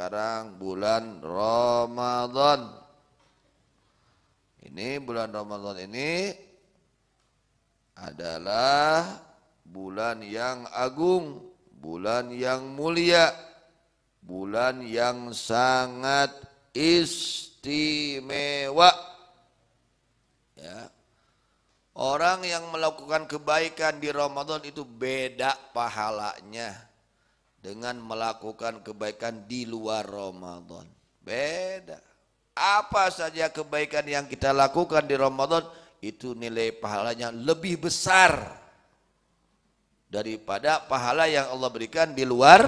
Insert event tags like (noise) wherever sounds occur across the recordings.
sekarang bulan Ramadan. Ini bulan Ramadan ini adalah bulan yang agung, bulan yang mulia, bulan yang sangat istimewa. Ya. Orang yang melakukan kebaikan di Ramadan itu beda pahalanya dengan melakukan kebaikan di luar Ramadan. Beda. Apa saja kebaikan yang kita lakukan di Ramadan itu nilai pahalanya lebih besar daripada pahala yang Allah berikan di luar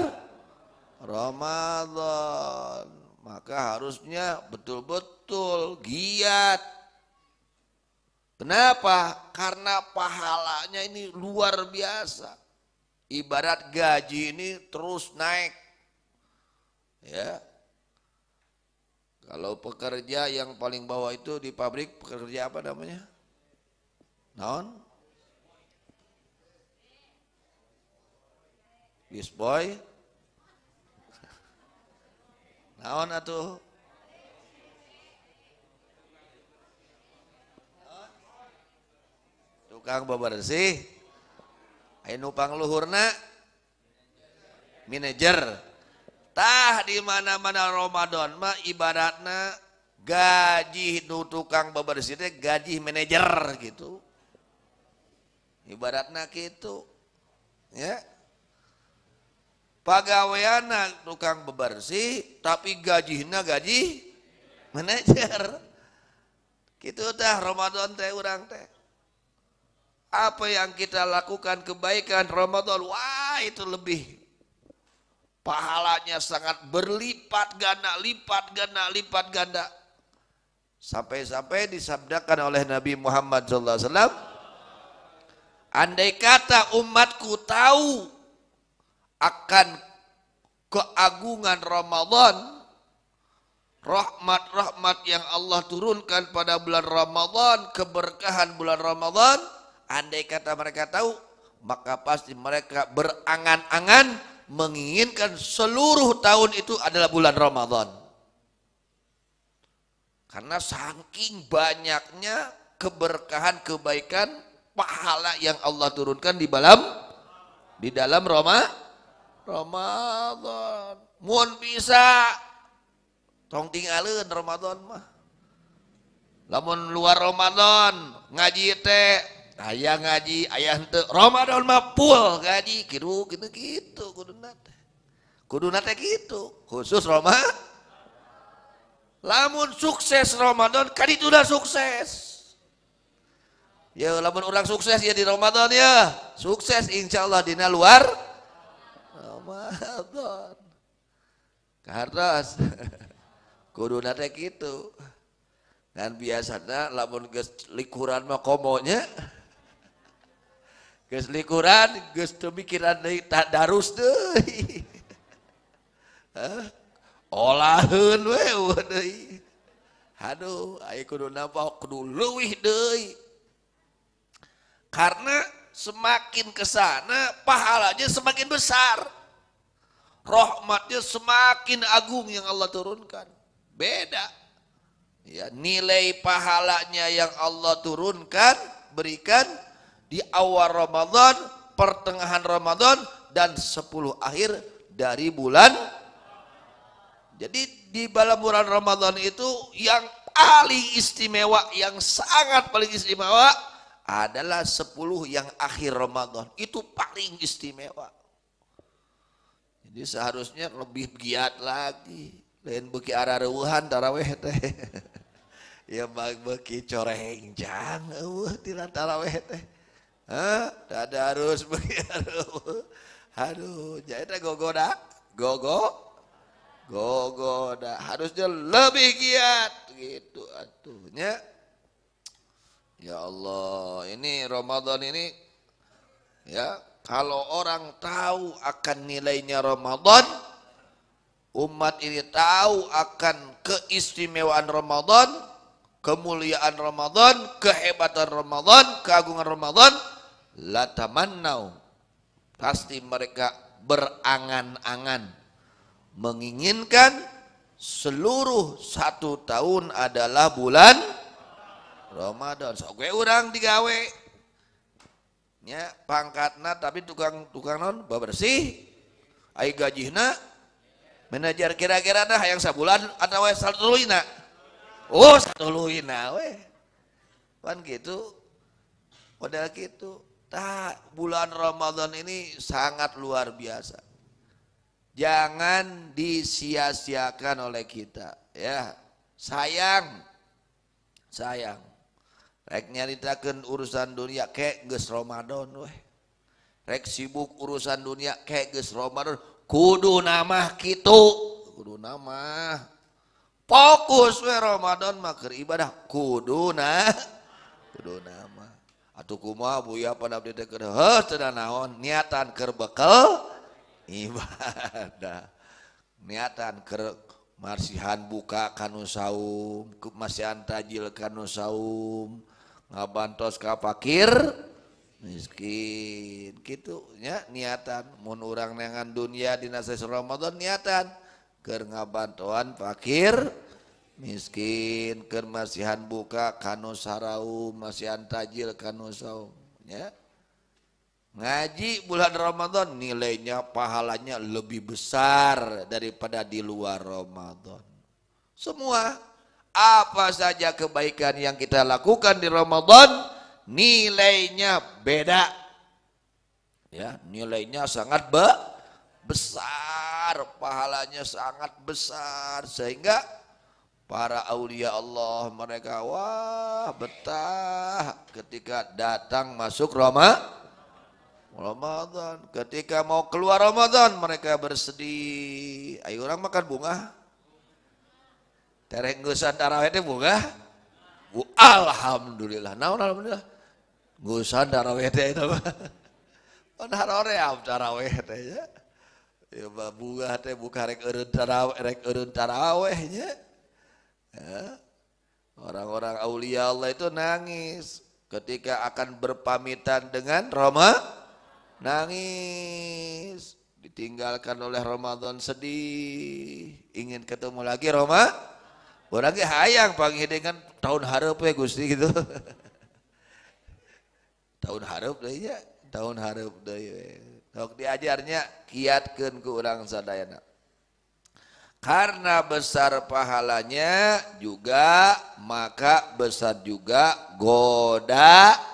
Ramadan. Maka harusnya betul-betul giat. Kenapa? Karena pahalanya ini luar biasa Ibarat gaji ini terus naik. Ya. Kalau pekerja yang paling bawah itu di pabrik pekerja apa namanya? Naon? boy. (laughs) Naon atau Tukang bebersih. pangluhurna manajertah di mana-mana Romadhon mah ibarat na gaji tukang bebersih teh gaji manajer gitu ibarat na gitu ya pagawe anak tukang bebersih tapi gajinya gaji manajer gitu teh Romadhon teh orang teh apa yang kita lakukan kebaikan Ramadan, wah itu lebih pahalanya sangat berlipat ganda, lipat ganda, lipat ganda. Sampai-sampai disabdakan oleh Nabi Muhammad SAW, andai kata umatku tahu akan keagungan Ramadan, rahmat-rahmat yang Allah turunkan pada bulan Ramadan, keberkahan bulan Ramadan, Andai kata mereka tahu, maka pasti mereka berangan-angan menginginkan seluruh tahun itu adalah bulan Ramadan. Karena saking banyaknya keberkahan, kebaikan, pahala yang Allah turunkan di dalam di dalam Roma Ramadan. Mohon bisa tong tinggalin Ramadan mah. Lamun luar Ramadan ngaji teh Ayah ngaji ayah itu Ramadan mah pul, ngaji kiru gitu gitu kuduna teh gitu khusus Roma lamun sukses Ramadan kan itu udah sukses ya lamun orang sukses ya di Ramadan ya sukses insya Allah dina luar Ramadan kartos (laughs) kuduna gitu dan biasanya lamun likuran mah komonya Gus likuran, gus teu mikiran deui tadarus deh, (laughs) olahan, Olaheun we Aduh, aya kudu nampak, kudu leuwih deh. Karena semakin kesana sana pahalanya semakin besar. Rahmatnya semakin agung yang Allah turunkan. Beda. Ya, nilai pahalanya yang Allah turunkan berikan di awal Ramadan, pertengahan Ramadan, dan 10 akhir dari bulan. Jadi di dalam bulan Ramadan itu yang paling istimewa, yang sangat paling istimewa adalah 10 yang akhir Ramadan. Itu paling istimewa. Jadi seharusnya lebih giat lagi. Lain buki arah ruhan taraweh teh. (laughs) ya bagi coreng jang wah tidak taraweh teh Hah? Tidak harus begitu. Aduh, jadi gogoda, gogo, gogoda. Harusnya lebih giat gitu atuhnya. Ya Allah, ini Ramadan ini ya kalau orang tahu akan nilainya Ramadan, umat ini tahu akan keistimewaan Ramadan, kemuliaan Ramadan, kehebatan Ramadan, keagungan Ramadan, latamannau pasti mereka berangan-angan menginginkan seluruh satu tahun adalah bulan Ramadan. So, gue orang digawe Ya, pangkatna tapi tukang tukang non bebersih ai gajihna manajer kira-kira dah yang sebulan atau satu luina oh satu luina we kan gitu udah gitu Nah, bulan Ramadan ini sangat luar biasa. Jangan disia-siakan oleh kita, ya. Sayang. Sayang. Rek nyaritakan urusan dunia kayak ges Ramadan weh. Rek sibuk urusan dunia kayak ges Ramadan kudu nama kitu. Kudu nama. Fokus we Ramadan mah ibadah kudu nah kudu nama niatanbekal niatan kemarsihan buka kanusa kemashan taj kan ngabantos ka fakir miskinnya niatanmunrangngan dunia dinas Ramadan niatan ke ngabantoan fakir miskin kemasihan buka kanu sarau masihan tajil kanu sau ya ngaji bulan Ramadan nilainya pahalanya lebih besar daripada di luar Ramadan semua apa saja kebaikan yang kita lakukan di Ramadan nilainya beda ya nilainya sangat be besar pahalanya sangat besar sehingga para aulia Allah mereka wah betah ketika datang masuk Roma Ramadan ketika mau keluar Ramadan mereka bersedih ayo orang makan bunga terenggusan tarawih itu bunga Bu, alhamdulillah naon alhamdulillah gusan tarawih teh itu pan ya, haroream tarawih teh ya ya bunga teh buka rek eureun tarawih rek eureun tarawih nya Eh? Orang-orang aulia Allah itu nangis ketika akan berpamitan dengan Roma nangis ditinggalkan oleh Ramadan sedih ingin ketemu lagi Roma orangnya hayang dengan tahun harap ya Gusti gitu (laughs) tahun harap deh ya tahun harap deh sok iya. diajarnya kiatkan ke orang sadayana karena besar pahalanya juga maka besar juga godaannya.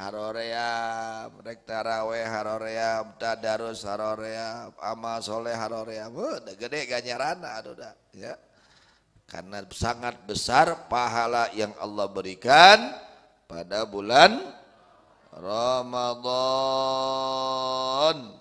Haroream, rek taraweh haroream, tadarus haroream, amal soleh harorea udah gede ganjaran aduh dah, ya. Karena sangat besar pahala yang Allah berikan pada bulan Ramadan.